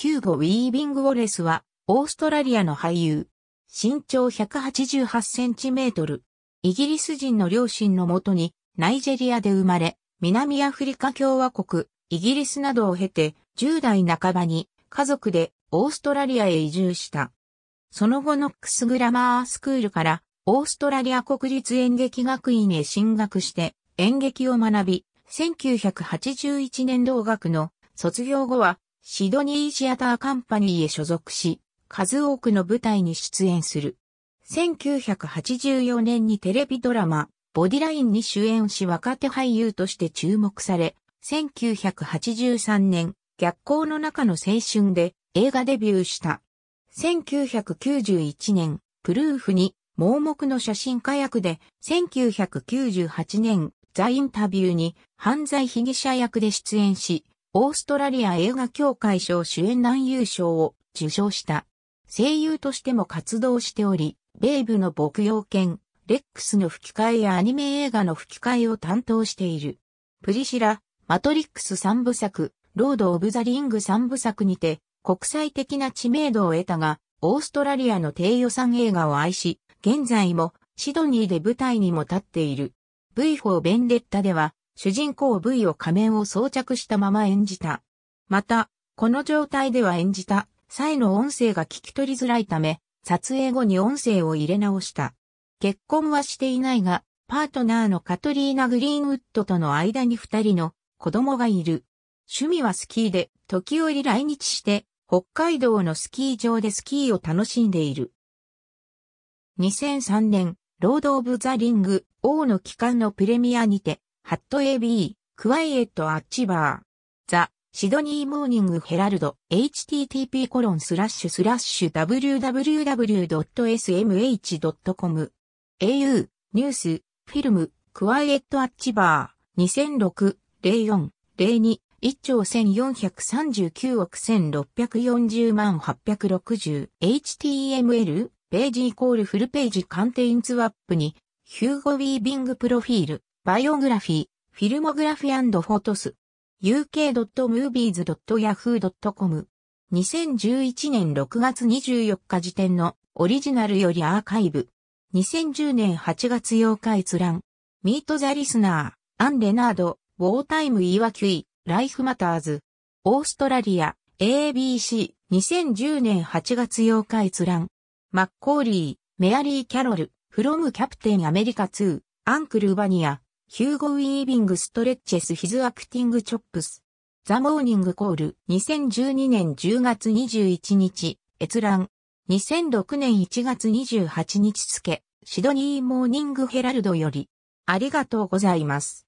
ヒューゴ・ウィービング・ウォレスは、オーストラリアの俳優。身長188センチメートル。イギリス人の両親のもとに、ナイジェリアで生まれ、南アフリカ共和国、イギリスなどを経て、10代半ばに、家族でオーストラリアへ移住した。その後ノックスグラマースクールから、オーストラリア国立演劇学院へ進学して、演劇を学び、1981年同学の卒業後はシドニーシアターカンパニーへ所属し、数多くの舞台に出演する。1984年にテレビドラマ、ボディラインに主演し若手俳優として注目され、1983年、逆光の中の青春で映画デビューした。1991年、プルーフに盲目の写真家役で、1998年、ザ・インタビューに犯罪被疑者役で出演し、オーストラリア映画協会賞主演男優賞を受賞した。声優としても活動しており、ベイブの牧羊犬、レックスの吹き替えやアニメ映画の吹き替えを担当している。プリシラ、マトリックス3部作、ロード・オブ・ザ・リング3部作にて、国際的な知名度を得たが、オーストラリアの低予算映画を愛し、現在もシドニーで舞台にも立っている。V4 ベンデッタでは、主人公 V を仮面を装着したまま演じた。また、この状態では演じた際の音声が聞き取りづらいため、撮影後に音声を入れ直した。結婚はしていないが、パートナーのカトリーナ・グリーンウッドとの間に二人の子供がいる。趣味はスキーで、時折来日して、北海道のスキー場でスキーを楽しんでいる。2003年、ロード・オブ・ザ・リング、王の帰還のプレミアにて、ハット AB、クワイエットアッチバー。ザ、シドニーモーニングヘラルド、http コロンスラッシュスラッシュ www.smh.com。au、ニュース、フィルム、クワイエットアッチバー。2006、04、02。1兆1439億1640万 860HTML ページイコールフルページカンテインツワップにヒューゴウィービングプロフィールバイオグラフィー、フィルモグラフィフォトス、uk.movies.yahoo.com。2011年6月24日時点のオリジナルよりアーカイブ。2010年8月8日閲覧。ミートザリスナー、アン・レナード、ウォータイム・イワキュイ、ライフ・マターズ。オーストラリア、ABC、2010年8月8日閲覧。マッコーリー、メアリー・キャロル、フロム・キャプテン・アメリカ2、アンクル・バニア、ヒューゴ・ウィービング・ストレッチェス・ヒズ・アクティング・チョップス。ザ・モーニング・コール。2012年10月21日、閲覧。2006年1月28日付、シドニー・モーニング・ヘラルドより。ありがとうございます。